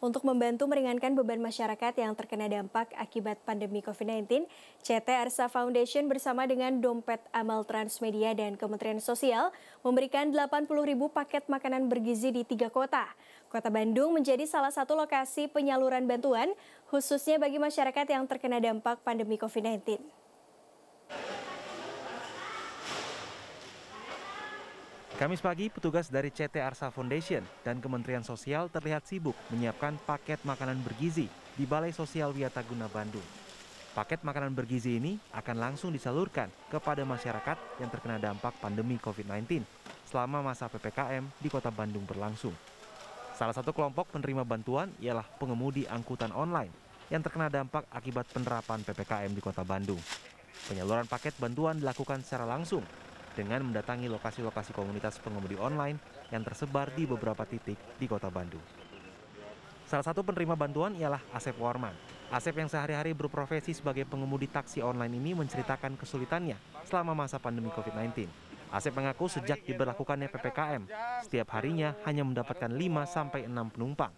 Untuk membantu meringankan beban masyarakat yang terkena dampak akibat pandemi COVID-19, CT Arsa Foundation bersama dengan Dompet Amal Transmedia dan Kementerian Sosial memberikan 80 ribu paket makanan bergizi di tiga kota. Kota Bandung menjadi salah satu lokasi penyaluran bantuan, khususnya bagi masyarakat yang terkena dampak pandemi COVID-19. Kamis pagi, petugas dari CT Arsa Foundation dan Kementerian Sosial terlihat sibuk menyiapkan paket makanan bergizi di Balai Sosial Wiataguna Bandung. Paket makanan bergizi ini akan langsung disalurkan kepada masyarakat yang terkena dampak pandemi COVID-19 selama masa PPKM di kota Bandung berlangsung. Salah satu kelompok penerima bantuan ialah pengemudi angkutan online yang terkena dampak akibat penerapan PPKM di kota Bandung. Penyaluran paket bantuan dilakukan secara langsung dengan mendatangi lokasi-lokasi komunitas pengemudi online yang tersebar di beberapa titik di kota Bandung. Salah satu penerima bantuan ialah Asep Warman. Asep yang sehari-hari berprofesi sebagai pengemudi taksi online ini menceritakan kesulitannya selama masa pandemi COVID-19. Asep mengaku sejak diberlakukannya PPKM, setiap harinya hanya mendapatkan 5 sampai 6 penumpang.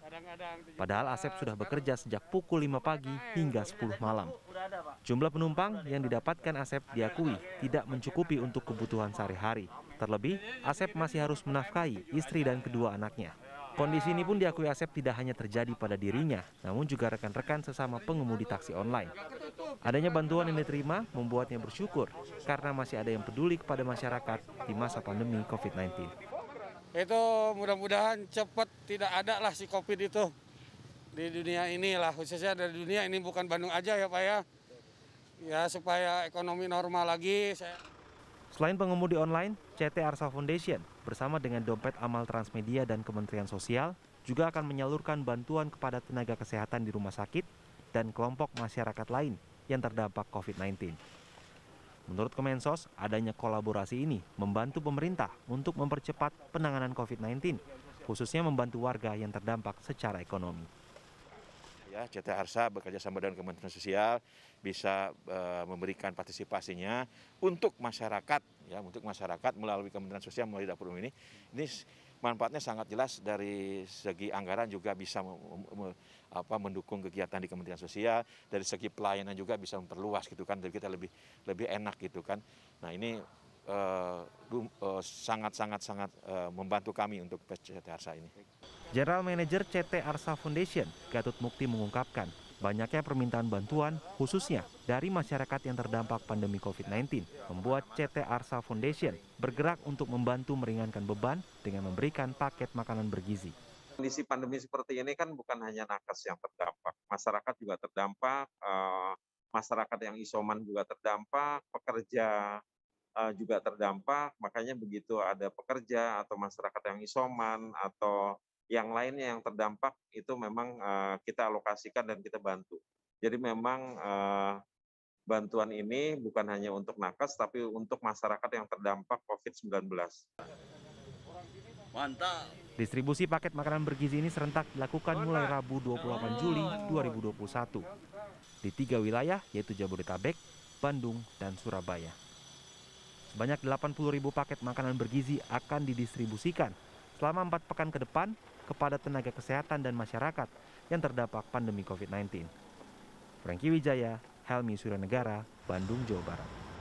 Padahal Asep sudah bekerja sejak pukul 5 pagi hingga 10 malam. Jumlah penumpang yang didapatkan Asep diakui tidak mencukupi untuk kebutuhan sehari-hari. Terlebih, Asep masih harus menafkahi istri dan kedua anaknya. Kondisi ini pun diakui Asep tidak hanya terjadi pada dirinya, namun juga rekan-rekan sesama pengemudi taksi online. Adanya bantuan yang diterima membuatnya bersyukur karena masih ada yang peduli kepada masyarakat di masa pandemi COVID-19 itu mudah-mudahan cepat tidak ada lah si COVID itu di dunia ini lah khususnya dari dunia ini bukan Bandung aja ya Pak ya. Ya supaya ekonomi normal lagi. Saya... Selain pengemudi online, CT Arsa Foundation bersama dengan Dompet Amal Transmedia dan Kementerian Sosial juga akan menyalurkan bantuan kepada tenaga kesehatan di rumah sakit dan kelompok masyarakat lain yang terdampak COVID-19. Menurut Kemensos, adanya kolaborasi ini membantu pemerintah untuk mempercepat penanganan COVID-19, khususnya membantu warga yang terdampak secara ekonomi. Ya, CT Arsa bekerja sama dengan Kementerian Sosial bisa e, memberikan partisipasinya untuk masyarakat ya, untuk masyarakat melalui Kementerian Sosial melalui dapur umum ini. Ini manfaatnya sangat jelas dari segi anggaran juga bisa apa, mendukung kegiatan di Kementerian Sosial, dari segi pelayanan juga bisa memperluas gitu kan, jadi kita lebih lebih enak gitu kan. Nah ini sangat-sangat-sangat uh, uh, uh, membantu kami untuk PT Arsa ini. General Manager CT Arsa Foundation, Gatot Mukti mengungkapkan, Banyaknya permintaan bantuan, khususnya dari masyarakat yang terdampak pandemi COVID-19, membuat CT Arsa Foundation bergerak untuk membantu meringankan beban dengan memberikan paket makanan bergizi. Kondisi pandemi seperti ini kan bukan hanya nakes yang terdampak, masyarakat juga terdampak, eh, masyarakat yang isoman juga terdampak, pekerja eh, juga terdampak. Makanya begitu ada pekerja atau masyarakat yang isoman atau yang lainnya yang terdampak itu memang kita alokasikan dan kita bantu. Jadi memang bantuan ini bukan hanya untuk nakes, tapi untuk masyarakat yang terdampak COVID-19. Mantap. Distribusi paket makanan bergizi ini serentak dilakukan mulai Rabu 28 Juli 2021 di tiga wilayah yaitu Jabodetabek, Bandung, dan Surabaya. Sebanyak 80 ribu paket makanan bergizi akan didistribusikan selama empat pekan ke depan kepada tenaga kesehatan dan masyarakat yang terdampak pandemi COVID-19. Franky Wijaya, Helmi Suryanegara, Bandung, Jawa Barat.